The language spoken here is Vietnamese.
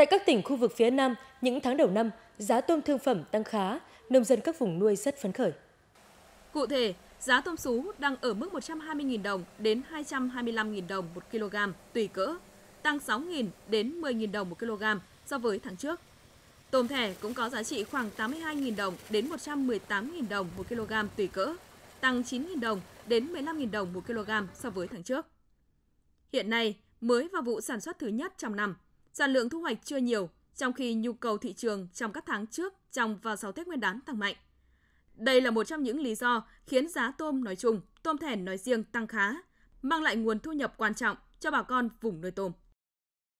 Tại các tỉnh khu vực phía Nam, những tháng đầu năm, giá tôm thương phẩm tăng khá, nông dân các vùng nuôi rất phấn khởi. Cụ thể, giá tôm sú đang ở mức 120.000 đồng đến 225.000 đồng một kg tùy cỡ, tăng 6.000 đến 10.000 đồng một kg so với tháng trước. Tôm thẻ cũng có giá trị khoảng 82.000 đồng đến 118.000 đồng một kg tùy cỡ, tăng 9.000 đồng đến 15.000 đồng một kg so với tháng trước. Hiện nay, mới vào vụ sản xuất thứ nhất trong năm, Sản lượng thu hoạch chưa nhiều, trong khi nhu cầu thị trường trong các tháng trước trong và sau Tết Nguyên đán tăng mạnh. Đây là một trong những lý do khiến giá tôm nói chung, tôm thẻn nói riêng tăng khá, mang lại nguồn thu nhập quan trọng cho bà con vùng nuôi tôm.